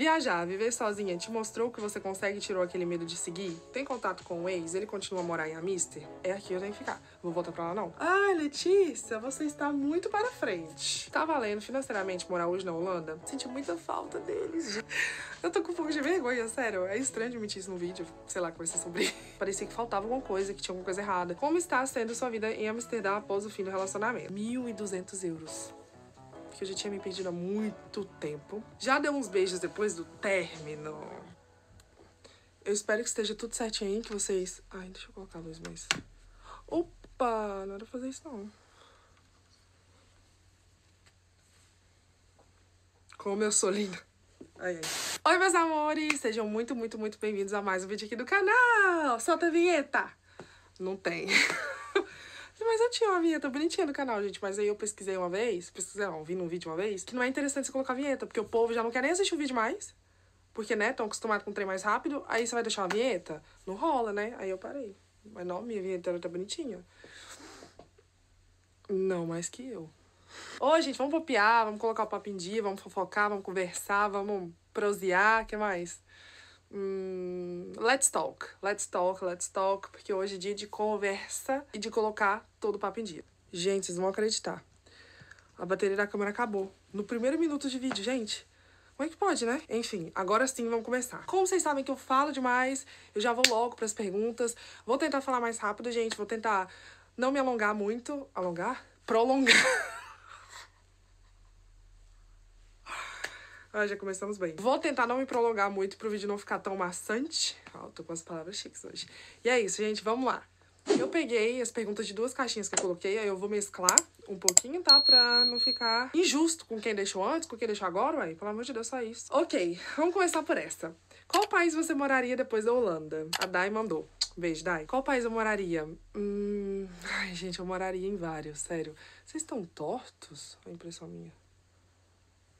Viajar, viver sozinha, te mostrou que você consegue e tirou aquele medo de seguir? Tem contato com o ex? Ele continua a morar em Amister? É aqui eu tenho que ficar. Vou voltar pra lá não? Ah, Letícia, você está muito para frente. Tá valendo financeiramente morar hoje na Holanda? Senti muita falta deles. Eu tô com um pouco de vergonha, sério. É estranho admitir isso no vídeo, sei lá, conversar sobre. Parecia que faltava alguma coisa, que tinha alguma coisa errada. Como está sendo sua vida em Amsterdã após o fim do relacionamento? 1.200 euros que eu já tinha me pedido há muito tempo. Já deu uns beijos depois do término. Eu espero que esteja tudo certinho aí, que vocês... Ai, deixa eu colocar a luz mais... Opa! Não era fazer isso, não. Como eu sou linda. Ai, ai. Oi, meus amores! Sejam muito, muito, muito bem-vindos a mais um vídeo aqui do canal! Solta a vinheta! Não tem. mas eu tinha uma vinheta bonitinha no canal, gente. Mas aí eu pesquisei uma vez, pesquisei, não, vi num vídeo uma vez, que não é interessante você colocar vinheta, porque o povo já não quer nem assistir o vídeo mais. Porque, né, estão acostumados com o trem mais rápido, aí você vai deixar uma vinheta? Não rola, né? Aí eu parei. Mas não, minha vinheta era até bonitinha. Não mais que eu. Ô, gente, vamos popiar, vamos colocar o papo em dia, vamos fofocar, vamos conversar, vamos prosear, o que mais? Hum, let's talk, let's talk, let's talk, porque hoje é dia de conversa e de colocar todo o papo em dia. Gente, vocês não vão acreditar. A bateria da câmera acabou. No primeiro minuto de vídeo, gente. Como é que pode, né? Enfim, agora sim vamos começar. Como vocês sabem que eu falo demais, eu já vou logo para as perguntas. Vou tentar falar mais rápido, gente. Vou tentar não me alongar muito. Alongar? Prolongar. Ah, já começamos bem. Vou tentar não me prolongar muito pro vídeo não ficar tão maçante. Ó, oh, tô com as palavras chiques hoje. E é isso, gente, vamos lá. Eu peguei as perguntas de duas caixinhas que eu coloquei, aí eu vou mesclar um pouquinho, tá? Pra não ficar injusto com quem deixou antes, com quem deixou agora, ué. Pelo amor de Deus, só isso. Ok, vamos começar por essa. Qual país você moraria depois da Holanda? A Dai mandou. Beijo, Dai. Qual país eu moraria? Hum... Ai, gente, eu moraria em vários, sério. Vocês estão tortos? a impressão minha.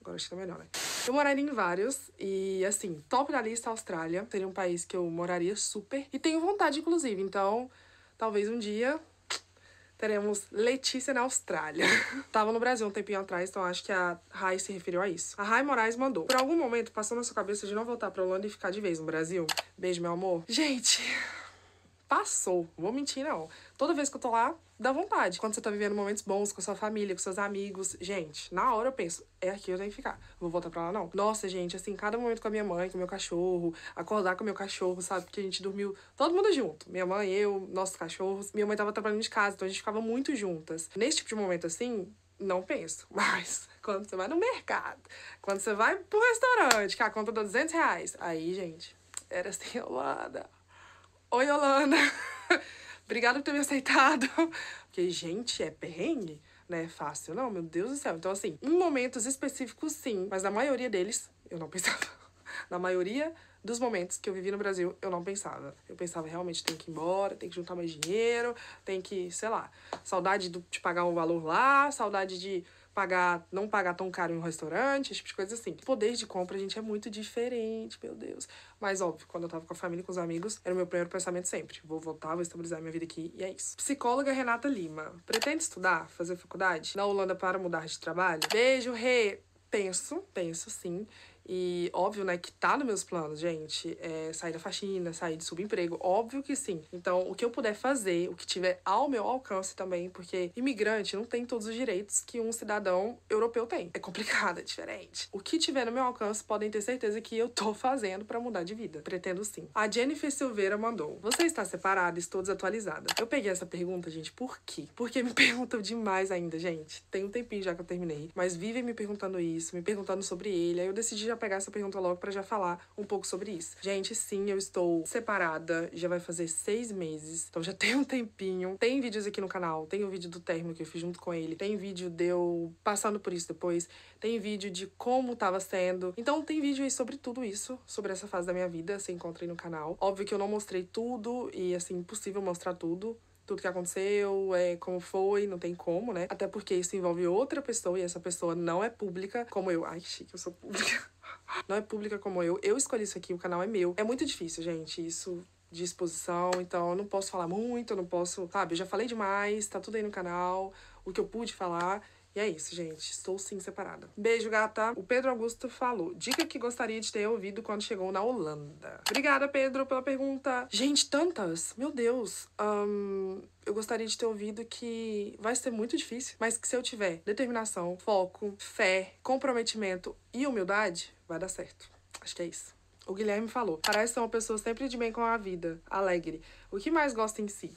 Agora acho que tá melhor, né? Eu moraria em vários e, assim, top da lista Austrália. Seria um país que eu moraria super. E tenho vontade, inclusive. Então, talvez um dia teremos Letícia na Austrália. Tava no Brasil um tempinho atrás, então acho que a Rai se referiu a isso. A Rai Moraes mandou. Por algum momento passou na sua cabeça de não voltar pra Holanda e ficar de vez no Brasil? Beijo, meu amor. Gente, passou. Vou mentir, não. Toda vez que eu tô lá, dá vontade. Quando você tá vivendo momentos bons com sua família, com seus amigos, gente, na hora eu penso, é aqui eu tenho que ficar. Vou voltar pra lá, não. Nossa, gente, assim, cada momento com a minha mãe, com meu cachorro, acordar com meu cachorro, sabe? Porque a gente dormiu todo mundo junto. Minha mãe, eu, nossos cachorros. Minha mãe tava trabalhando de casa, então a gente ficava muito juntas. Nesse tipo de momento assim, não penso. Mas quando você vai no mercado, quando você vai pro restaurante, que a conta dá 200 reais, aí, gente, era assim, Holanda. Oi, Holanda! Obrigada por ter me aceitado. Porque, gente, é perrengue, né? Fácil, não, meu Deus do céu. Então, assim, em momentos específicos, sim, mas na maioria deles, eu não pensava. Na maioria dos momentos que eu vivi no Brasil, eu não pensava. Eu pensava, realmente, tem que ir embora, tem que juntar mais dinheiro, tem que, sei lá, saudade de pagar um valor lá, saudade de pagar, não pagar tão caro em um restaurante, tipo de coisa assim. O poder de compra, gente, é muito diferente, meu Deus. Mas óbvio, quando eu tava com a família, com os amigos, era o meu primeiro pensamento sempre. Tipo, vou voltar, vou estabilizar minha vida aqui e é isso. Psicóloga Renata Lima. Pretende estudar, fazer faculdade na Holanda para mudar de trabalho? Beijo, Rê! Penso, penso sim. E óbvio, né, que tá nos meus planos, gente, é sair da faxina, sair de subemprego, óbvio que sim. Então, o que eu puder fazer, o que tiver ao meu alcance também, porque imigrante não tem todos os direitos que um cidadão europeu tem. É complicado, é diferente. O que tiver no meu alcance, podem ter certeza que eu tô fazendo para mudar de vida. Pretendo sim. A Jennifer Silveira mandou: Você está separada? Estou desatualizada. Eu peguei essa pergunta, gente, por quê? Porque me perguntam demais ainda, gente. Tem um tempinho já que eu terminei, mas vivem me perguntando isso, me perguntando sobre ele. Aí eu decidi já pegar essa pergunta logo para já falar um pouco sobre isso. Gente, sim, eu estou separada, já vai fazer seis meses, então já tem um tempinho. Tem vídeos aqui no canal, tem o um vídeo do término que eu fiz junto com ele, tem vídeo de eu passando por isso depois, tem vídeo de como tava sendo. Então tem vídeo aí sobre tudo isso, sobre essa fase da minha vida, se encontra aí no canal. Óbvio que eu não mostrei tudo e assim, impossível mostrar tudo, tudo que aconteceu, é, como foi, não tem como, né? Até porque isso envolve outra pessoa e essa pessoa não é pública, como eu. Ai, que chique, eu sou pública. não é pública como eu. Eu escolhi isso aqui, o canal é meu. É muito difícil, gente, isso de exposição, então eu não posso falar muito, eu não posso, sabe? Eu já falei demais, tá tudo aí no canal, o que eu pude falar. E é isso, gente. Estou sim separada. Beijo, gata. O Pedro Augusto falou. Dica que gostaria de ter ouvido quando chegou na Holanda. Obrigada, Pedro, pela pergunta. Gente, tantas. Meu Deus. Um, eu gostaria de ter ouvido que vai ser muito difícil, mas que se eu tiver determinação, foco, fé, comprometimento e humildade, Vai dar certo. Acho que é isso. O Guilherme falou: parece ser uma pessoa sempre de bem com a vida, alegre. O que mais gosta em si?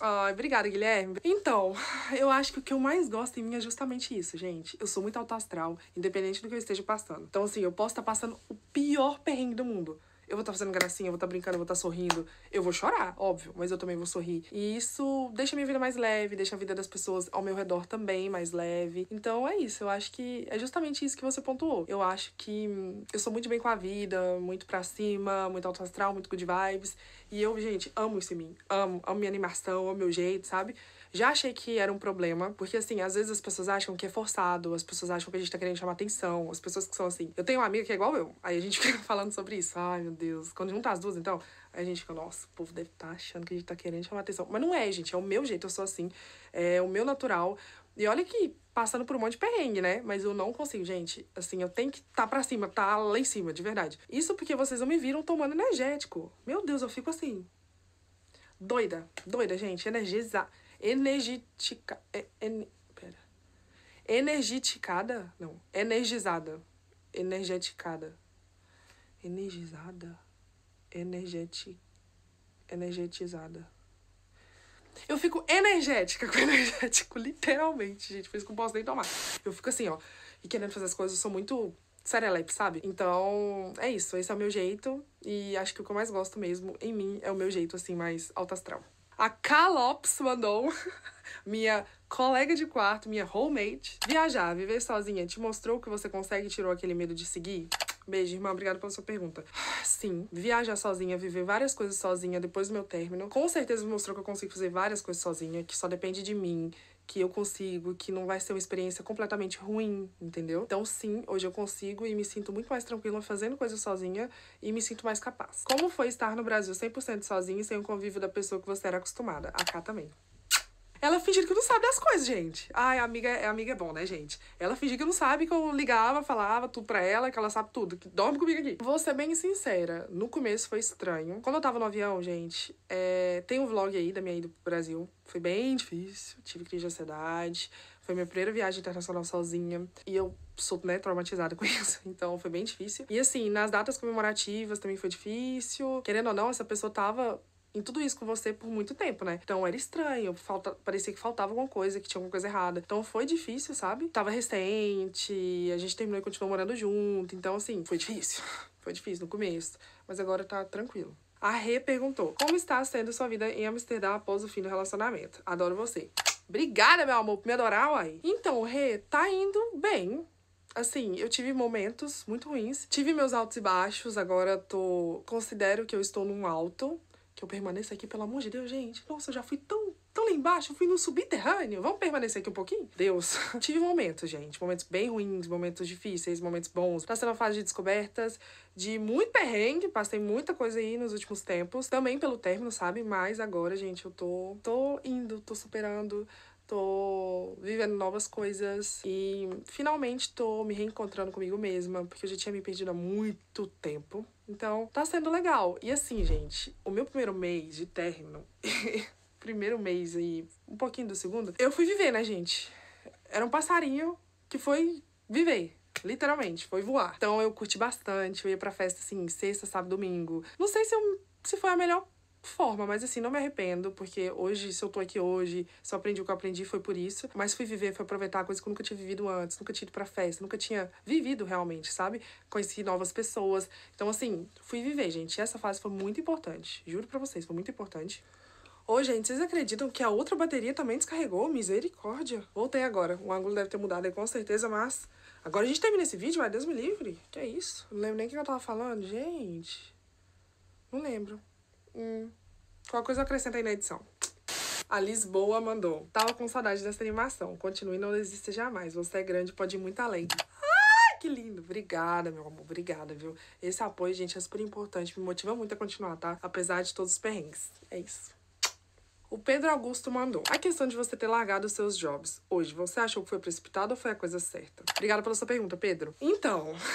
Ai, obrigada, Guilherme. Então, eu acho que o que eu mais gosto em mim é justamente isso, gente. Eu sou muito autoastral independente do que eu esteja passando. Então, assim, eu posso estar tá passando o pior perrengue do mundo. Eu vou estar tá fazendo gracinha, eu vou estar tá brincando, eu vou estar tá sorrindo. Eu vou chorar, óbvio, mas eu também vou sorrir. E isso deixa a minha vida mais leve, deixa a vida das pessoas ao meu redor também mais leve. Então é isso, eu acho que é justamente isso que você pontuou. Eu acho que hum, eu sou muito bem com a vida, muito pra cima, muito alto astral, muito good vibes. E eu, gente, amo isso em mim. Amo, amo minha animação, amo meu jeito, sabe? Já achei que era um problema, porque assim, às vezes as pessoas acham que é forçado, as pessoas acham que a gente tá querendo chamar atenção, as pessoas que são assim. Eu tenho uma amiga que é igual eu, aí a gente fica falando sobre isso. Ai, meu Deus. Quando juntar as duas, então, a gente fica, nossa, o povo deve estar tá achando que a gente tá querendo chamar atenção. Mas não é, gente, é o meu jeito, eu sou assim, é o meu natural. E olha que passando por um monte de perrengue, né? Mas eu não consigo, gente. Assim, eu tenho que tá pra cima, tá lá em cima, de verdade. Isso porque vocês não me viram tomando energético. Meu Deus, eu fico assim. Doida, doida, gente, energizar energética, é, en, pera, energiticada, não, energizada, energeticada, energizada, energeti, energetizada. Eu fico energética com energético, literalmente, gente. Por isso que não posso nem tomar. Eu fico assim, ó. E querendo fazer as coisas, eu sou muito serelepe, sabe? Então, é isso. Esse é o meu jeito. E acho que o que eu mais gosto mesmo em mim é o meu jeito, assim, mais alto astral. A Calops mandou, minha colega de quarto, minha roommate. Viajar, viver sozinha, te mostrou que você consegue e tirou aquele medo de seguir? Beijo, irmã. Obrigada pela sua pergunta. Ah, sim, viajar sozinha, viver várias coisas sozinha depois do meu término, com certeza me mostrou que eu consigo fazer várias coisas sozinha, que só depende de mim, que eu consigo, que não vai ser uma experiência completamente ruim, entendeu? Então, sim, hoje eu consigo e me sinto muito mais tranquila fazendo coisas sozinha e me sinto mais capaz. Como foi estar no Brasil 100% sozinha e sem o convívio da pessoa que você era acostumada? A cá também. Ela fingindo que não sabe das coisas, gente. Ai, amiga, é, amiga é bom, né, gente? Ela fingia que não sabe, que eu ligava, falava tudo pra ela, que ela sabe tudo, que dorme comigo aqui. Vou ser bem sincera, no começo foi estranho. Quando eu tava no avião, gente, é... tem um vlog aí da minha ida pro Brasil. Foi bem difícil, tive crise de ansiedade. Foi minha primeira viagem internacional sozinha. E eu sou, né, traumatizada com isso. Então foi bem difícil. E assim, nas datas comemorativas também foi difícil. Querendo ou não, essa pessoa tava em tudo isso com você por muito tempo, né? Então era estranho, falta, parecia que faltava alguma coisa, que tinha alguma coisa errada. Então foi difícil, sabe? Tava recente, a gente terminou e continuou morando junto. Então, assim, foi difícil. Foi difícil no começo, mas agora tá tranquilo. A Rê perguntou: Como está sendo sua vida em Amsterdã após o fim do relacionamento? Adoro você. Obrigada, meu amor, por me adorar, uai. Então, Rê, tá indo bem assim, eu tive momentos muito ruins. Tive meus altos e baixos, agora tô. Considero que eu estou num alto que eu permaneça aqui, pelo amor de Deus, gente. Nossa, eu já fui tão, tão lá embaixo, eu fui no subterrâneo. Vamos permanecer aqui um pouquinho? Deus. Tive momentos, gente. Momentos bem ruins, momentos difíceis, momentos bons. passando uma fase de descobertas, de muito perrengue. Passei muita coisa aí nos últimos tempos. Também pelo término, sabe? Mas agora, gente, eu tô, tô indo, tô superando tô vivendo novas coisas e finalmente tô me reencontrando comigo mesma, porque eu já tinha me perdido há muito tempo. Então, tá sendo legal. E assim, gente, o meu primeiro mês de término, primeiro mês e um pouquinho do segundo, eu fui viver, né, gente? Era um passarinho que foi viver. Literalmente, foi voar. Então eu curti bastante, eu ia pra festa assim, sexta, sábado, domingo. Não sei se eu se foi a melhor forma, mas assim, não me arrependo, porque hoje, se eu tô aqui hoje, só aprendi o que eu aprendi, foi por isso. Mas fui viver, fui aproveitar coisas que eu nunca tinha vivido antes, nunca tinha ido pra festa, nunca tinha vivido realmente, sabe? Conheci novas pessoas. Então, assim, fui viver, gente. E essa fase foi muito importante. Juro pra vocês, foi muito importante. Ô, gente, vocês acreditam que a outra bateria também descarregou? Misericórdia. Voltei agora. O ângulo deve ter mudado aí com certeza, mas... Agora a gente termina esse vídeo, mas Deus me livre. Que é isso? Não lembro nem o que eu tava falando. Gente... Não lembro. Hum, qualquer coisa eu aí na edição. A Lisboa mandou. Tava com saudade dessa animação. Continue, não desista jamais. Você é grande, pode ir muito além. Ah, que lindo. Obrigada, meu amor. Obrigada, viu? Esse apoio, gente, é super importante. Me motiva muito a continuar, tá? Apesar de todos os perrengues. É isso. O Pedro Augusto mandou. A questão de você ter largado os seus jobs hoje, você achou que foi precipitado ou foi a coisa certa? Obrigada pela sua pergunta, Pedro. Então.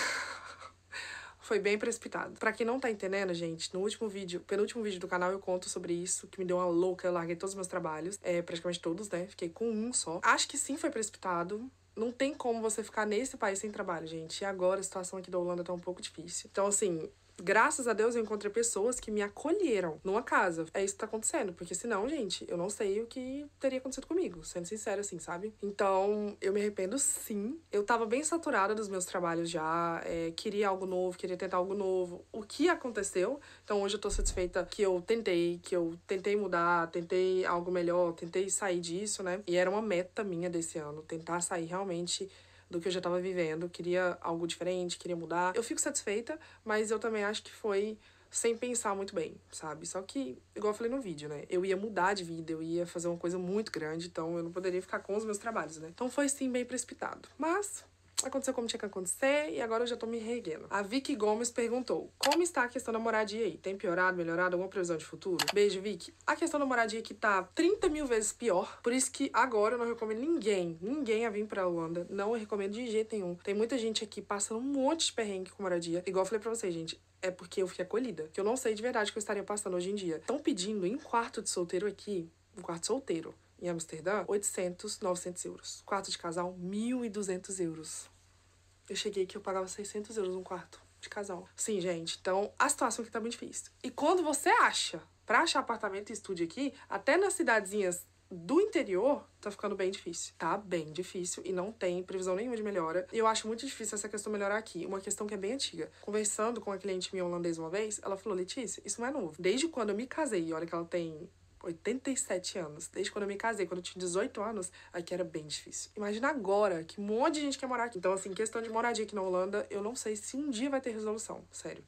foi bem precipitado. Para quem não tá entendendo, gente, no último vídeo, penúltimo vídeo do canal, eu conto sobre isso, que me deu uma louca, eu larguei todos os meus trabalhos, é, praticamente todos, né? Fiquei com um só. Acho que sim foi precipitado, não tem como você ficar nesse país sem trabalho, gente. E agora a situação aqui da Holanda tá um pouco difícil. Então, assim, graças a Deus eu encontrei pessoas que me acolheram numa casa. É isso que tá acontecendo, porque senão, gente, eu não sei o que teria acontecido comigo, sendo sincero assim, sabe? Então, eu me arrependo sim. Eu tava bem saturada dos meus trabalhos já, é, queria algo novo, queria tentar algo novo. O que aconteceu? Então, hoje eu tô satisfeita que eu tentei, que eu tentei mudar, tentei algo melhor, tentei sair disso, né? E era uma meta minha desse ano, tentar sair realmente do que eu já estava vivendo, queria algo diferente, queria mudar. Eu fico satisfeita, mas eu também acho que foi sem pensar muito bem, sabe? Só que, igual eu falei no vídeo, né? Eu ia mudar de vida, eu ia fazer uma coisa muito grande, então eu não poderia ficar com os meus trabalhos, né? Então foi sim bem precipitado. Mas aconteceu como tinha que acontecer e agora eu já tô me reerguendo. A Vicky Gomes perguntou: Como está a questão da moradia aí? Tem piorado, melhorado? Alguma previsão de futuro? Beijo, Vicky. A questão da moradia aqui tá 30 mil vezes pior, por isso que agora eu não recomendo ninguém, ninguém a vir pra Holanda. Não recomendo de jeito nenhum. Tem muita gente aqui passando um monte de perrengue com moradia. Igual eu falei pra vocês, gente, é porque eu fiquei acolhida. Que eu não sei de verdade o que eu estaria passando hoje em dia. Estão pedindo em quarto de solteiro aqui, um quarto solteiro em Amsterdã, 800, 900 euros. Quarto de casal, 1.200 euros eu cheguei que eu pagava 600 euros um quarto de casal. Sim, gente, então a situação aqui tá muito difícil. E quando você acha, pra achar apartamento e estúdio aqui, até nas cidadezinhas do interior, tá ficando bem difícil. Tá bem difícil e não tem previsão nenhuma de melhora. E eu acho muito difícil essa questão melhorar aqui. Uma questão que é bem antiga. Conversando com uma cliente minha holandesa uma vez, ela falou: Letícia, isso não é novo. Desde quando eu me casei, olha que ela tem 87 anos. Desde quando eu me casei, quando eu tinha 18 anos, aqui era bem difícil. Imagina agora, que um monte de gente quer morar aqui. Então, assim, questão de moradia aqui na Holanda, eu não sei se um dia vai ter resolução, sério.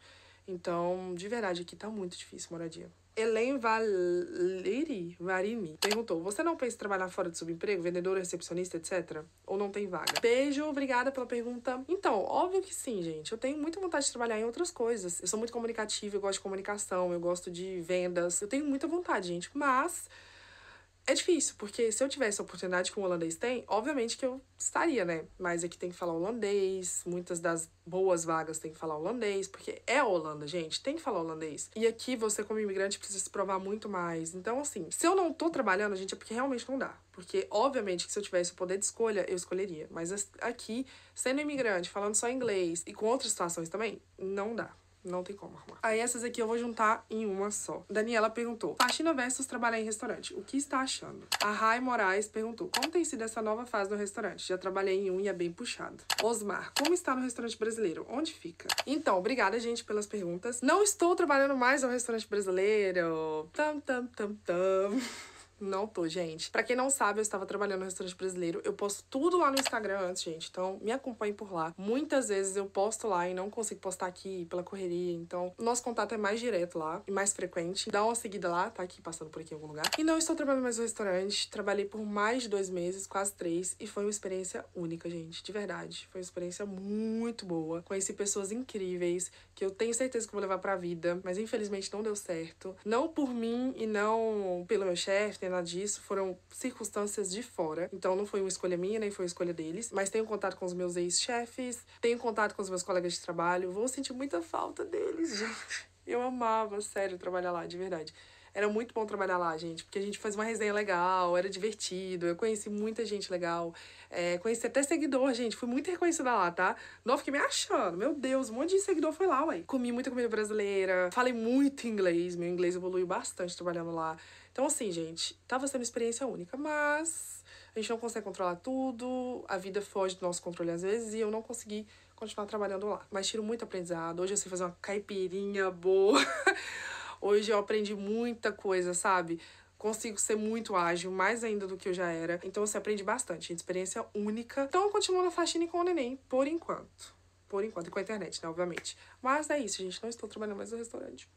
Então, de verdade, aqui tá muito difícil moradia. Helen Valeri Varini perguntou: Você não pensa em trabalhar fora de subemprego, vendedora, recepcionista, etc? Ou não tem vaga? Beijo, obrigada pela pergunta. Então, óbvio que sim, gente. Eu tenho muita vontade de trabalhar em outras coisas. Eu sou muito comunicativa, eu gosto de comunicação, eu gosto de vendas. Eu tenho muita vontade, gente. Mas é difícil, porque se eu tivesse a oportunidade que o holandês tem, obviamente que eu estaria, né? Mas aqui é tem que falar holandês, muitas das boas vagas tem que falar holandês, porque é Holanda, gente, tem que falar holandês. E aqui você, como imigrante, precisa se provar muito mais. Então, assim, se eu não tô trabalhando, gente, é porque realmente não dá. Porque, obviamente, que se eu tivesse o poder de escolha, eu escolheria. Mas aqui, sendo imigrante, falando só inglês e com outras situações também, não dá. Não tem como arrumar. Aí essas aqui eu vou juntar em uma só. Daniela perguntou: Faxina versus trabalhar em restaurante. O que está achando? A Rai Moraes perguntou: Como tem sido essa nova fase no restaurante? Já trabalhei em um e é bem puxado. Osmar, como está no restaurante brasileiro? Onde fica? Então, obrigada, gente, pelas perguntas. Não estou trabalhando mais no restaurante brasileiro. Tam, tam, tam, tam. Não tô, gente. Pra quem não sabe, eu estava trabalhando no restaurante brasileiro. Eu posto tudo lá no Instagram antes, gente. Então, me acompanhe por lá. Muitas vezes eu posto lá e não consigo postar aqui pela correria. Então, nosso contato é mais direto lá e mais frequente. Dá uma seguida lá, tá aqui passando por aqui em algum lugar. E não estou trabalhando mais no restaurante. Trabalhei por mais de dois meses, quase três. E foi uma experiência única, gente. De verdade. Foi uma experiência muito boa. Conheci pessoas incríveis que eu tenho certeza que vou levar pra vida. Mas infelizmente não deu certo. Não por mim e não pelo meu chefe disso, foram circunstâncias de fora. Então não foi uma escolha minha, nem foi uma escolha deles, mas tenho contato com os meus ex-chefes, tenho contato com os meus colegas de trabalho, vou sentir muita falta deles, gente. Eu amava, sério, trabalhar lá, de verdade era muito bom trabalhar lá, gente, porque a gente fazia uma resenha legal, era divertido, eu conheci muita gente legal, é, conheci até seguidor, gente, fui muito reconhecida lá, tá? Não, fiquei me achando, meu Deus, um monte de seguidor foi lá, ué. Comi muita comida brasileira, falei muito inglês, meu inglês evoluiu bastante trabalhando lá. Então, assim, gente, tava sendo experiência única, mas a gente não consegue controlar tudo, a vida foge do nosso controle às vezes e eu não consegui continuar trabalhando lá. Mas tiro muito aprendizado. Hoje eu sei fazer uma caipirinha boa. Hoje eu aprendi muita coisa, sabe? Consigo ser muito ágil, mais ainda do que eu já era. Então você assim, aprende bastante, experiência única. Então eu continuo na faxina com o neném, por enquanto. Por enquanto, e com a internet, né, obviamente. Mas é isso, gente. Não estou trabalhando mais no restaurante.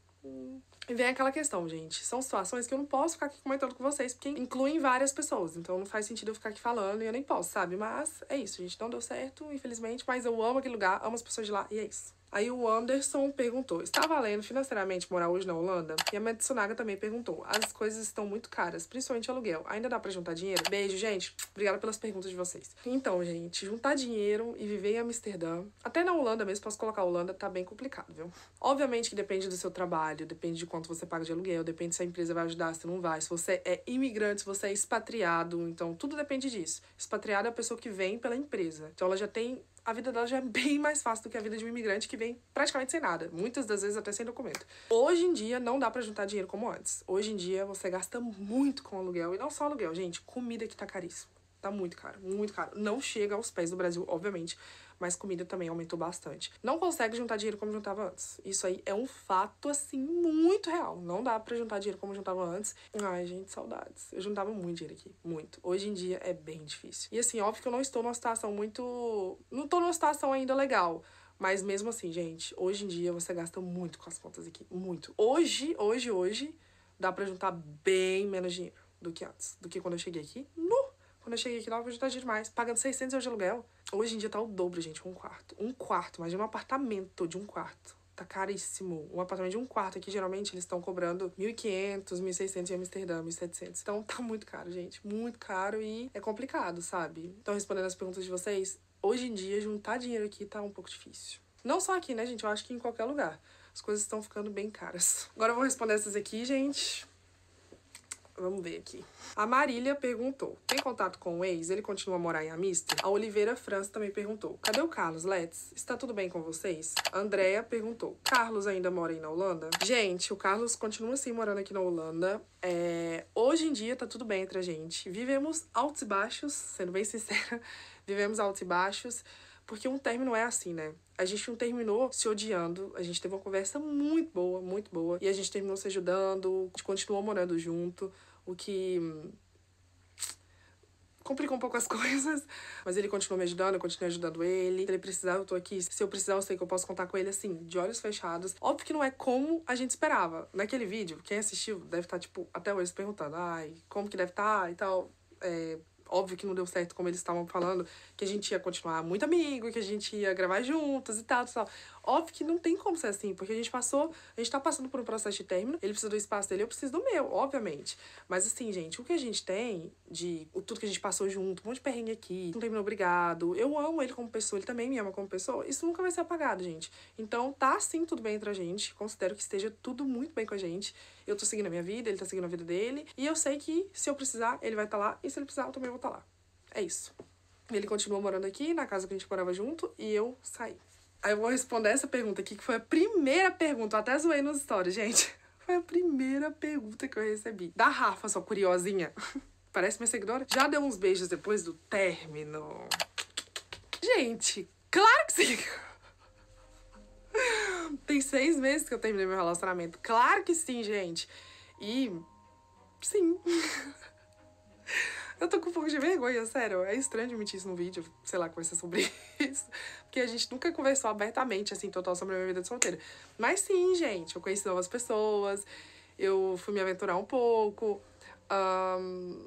E vem aquela questão, gente. São situações que eu não posso ficar aqui comentando com vocês, porque incluem várias pessoas. Então não faz sentido eu ficar aqui falando e eu nem posso, sabe? Mas é isso, gente. Não deu certo, infelizmente. Mas eu amo aquele lugar, amo as pessoas de lá e é isso. Aí o Anderson perguntou: está valendo financeiramente morar hoje na Holanda? E a Metsunaga também perguntou: as coisas estão muito caras, principalmente aluguel. Ainda dá para juntar dinheiro? Beijo, gente. Obrigada pelas perguntas de vocês. Então, gente, juntar dinheiro e viver em Amsterdã, até na Holanda mesmo, posso colocar Holanda, tá bem complicado, viu? Obviamente que depende do seu trabalho, depende de quanto você paga de aluguel, depende se a empresa vai ajudar, se não vai, se você é imigrante, se você é expatriado. Então, tudo depende disso. Expatriado é a pessoa que vem pela empresa. Então, ela já tem a vida dela já é bem mais fácil do que a vida de um imigrante que vem praticamente sem nada, muitas das vezes até sem documento. Hoje em dia não dá para juntar dinheiro como antes. Hoje em dia você gasta muito com aluguel e não só aluguel, gente, comida que tá caríssima, Tá muito caro, muito caro. Não chega aos pés do Brasil, obviamente, mas comida também aumentou bastante. Não consegue juntar dinheiro como juntava antes. Isso aí é um fato, assim, muito real. Não dá para juntar dinheiro como juntava antes. Ai, gente, saudades. Eu juntava muito dinheiro aqui, muito. Hoje em dia é bem difícil. E assim, óbvio que eu não estou numa situação muito. Não tô numa situação ainda legal. Mas mesmo assim, gente, hoje em dia você gasta muito com as contas aqui. Muito. Hoje, hoje, hoje, dá para juntar bem menos dinheiro do que antes. Do que quando eu cheguei aqui. No quando eu cheguei aqui, Nova já tá demais. Pagando 600 euros de aluguel. Hoje em dia tá o dobro, gente, um quarto. Um quarto, de um apartamento de um quarto. Tá caríssimo. Um apartamento de um quarto aqui, geralmente, eles estão cobrando 1.500, 1.600 em Amsterdã, 1.700. Então tá muito caro, gente. Muito caro e é complicado, sabe? Então, respondendo as perguntas de vocês, hoje em dia, juntar dinheiro aqui tá um pouco difícil. Não só aqui, né, gente? Eu acho que em qualquer lugar. As coisas estão ficando bem caras. Agora eu vou responder essas aqui, gente. Vamos ver aqui. A Marília perguntou: tem contato com o ex? Ele continua a morar em Amista? A Oliveira França também perguntou: cadê o Carlos Letts? Está tudo bem com vocês? A Andrea perguntou: Carlos ainda mora aí na Holanda? Gente, o Carlos continua assim morando aqui na Holanda. É... Hoje em dia tá tudo bem entre a gente. Vivemos altos e baixos, sendo bem sincera, vivemos altos e baixos. Porque um término é assim, né? A gente não terminou se odiando, a gente teve uma conversa muito boa, muito boa, e a gente terminou se ajudando, a gente continuou morando junto o que complicou um pouco as coisas, mas ele continuou me ajudando, eu continuei ajudando ele. Se ele precisar, eu tô aqui. Se eu precisar, eu sei que eu posso contar com ele assim, de olhos fechados. Óbvio que não é como a gente esperava. Naquele vídeo, quem assistiu deve estar, tá, tipo, até hoje se perguntando, ai, como que deve estar tá e tal. É, óbvio que não deu certo como eles estavam falando, que a gente ia continuar muito amigo, que a gente ia gravar juntos e tal, e tal. Óbvio que não tem como ser assim, porque a gente passou, a gente tá passando por um processo de término, ele precisa do espaço dele, eu preciso do meu, obviamente. Mas assim, gente, o que a gente tem de tudo que a gente passou junto, um monte de perrengue aqui, um término obrigado, eu amo ele como pessoa, ele também me ama como pessoa, isso nunca vai ser apagado, gente. Então tá sim tudo bem entre a gente, considero que esteja tudo muito bem com a gente. Eu tô seguindo a minha vida, ele tá seguindo a vida dele, e eu sei que se eu precisar, ele vai estar tá lá, e se ele precisar, eu também vou estar tá lá. É isso. Ele continuou morando aqui, na casa que a gente morava junto, e eu saí. Aí eu vou responder essa pergunta aqui, que foi a primeira pergunta. Eu até zoei nos stories, gente. Foi a primeira pergunta que eu recebi. Da Rafa, só curiosinha. Parece minha seguidora. Já deu uns beijos depois do término? Gente, claro que sim! Tem seis meses que eu terminei meu relacionamento. Claro que sim, gente. E. Sim. eu tô com um pouco de vergonha, sério. É estranho admitir isso no vídeo, sei lá, conversar sobre isso. Porque a gente nunca conversou abertamente, assim, total sobre a minha vida de solteira. Mas sim, gente, eu conheci novas pessoas, eu fui me aventurar um pouco. Um...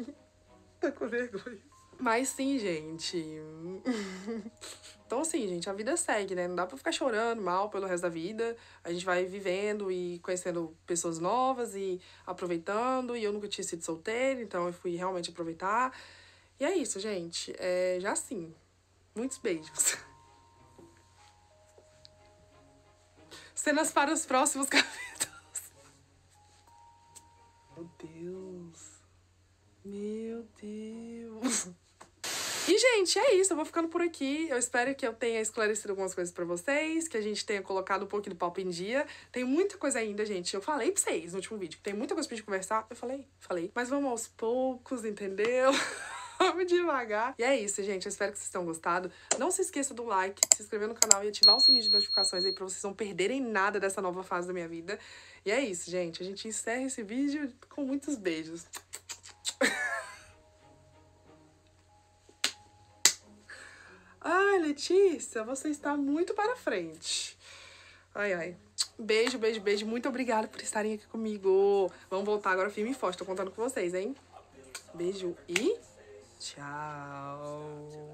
tá com vergonha. Mas sim, gente. então, assim, gente, a vida segue, né? Não dá pra ficar chorando mal pelo resto da vida. A gente vai vivendo e conhecendo pessoas novas e aproveitando. E eu nunca tinha sido solteira, então eu fui realmente aproveitar. E é isso, gente. É, já sim. Muitos beijos. Cenas para os próximos capítulos. Meu Deus. Meu Deus. E, gente, é isso. Eu vou ficando por aqui. Eu espero que eu tenha esclarecido algumas coisas para vocês, que a gente tenha colocado um pouquinho do papo em dia. Tem muita coisa ainda, gente. Eu falei pra vocês no último vídeo que tem muita coisa pra gente conversar. Eu falei, falei. Mas vamos aos poucos, entendeu? Vamos devagar. E é isso, gente. Eu espero que vocês tenham gostado. Não se esqueça do like, se inscrever no canal e ativar o sininho de notificações aí pra vocês não perderem nada dessa nova fase da minha vida. E é isso, gente. A gente encerra esse vídeo com muitos beijos. Ai, Letícia, você está muito para frente. Ai, ai. Beijo, beijo, beijo. Muito obrigada por estarem aqui comigo. Vamos voltar agora firme e forte. Tô contando com vocês, hein? Beijo e... Ciao.